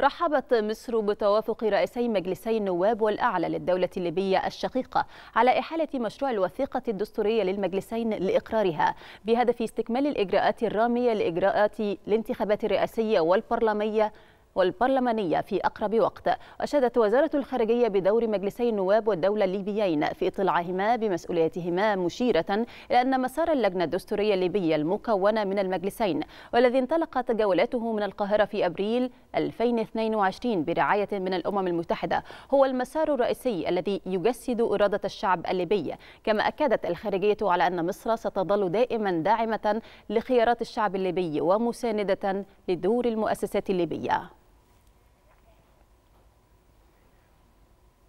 رحبت مصر بتوافق رئيسي مجلسي النواب والأعلى للدولة الليبية الشقيقة على إحالة مشروع الوثيقة الدستورية للمجلسين لإقرارها بهدف استكمال الإجراءات الرامية لإجراءات الانتخابات الرئاسية والبرلمانية والبرلمانية في أقرب وقت أشادت وزارة الخارجية بدور مجلسي النواب والدولة الليبيين في إطلاعهما بمسؤولياتهما مشيرة إلى أن مسار اللجنة الدستورية الليبية المكونة من المجلسين والذي انطلقت جولاته من القاهرة في أبريل 2022 برعاية من الأمم المتحدة هو المسار الرئيسي الذي يجسد إرادة الشعب الليبي كما أكدت الخارجية على أن مصر ستظل دائما داعمة لخيارات الشعب الليبي ومساندة لدور المؤسسات الليبية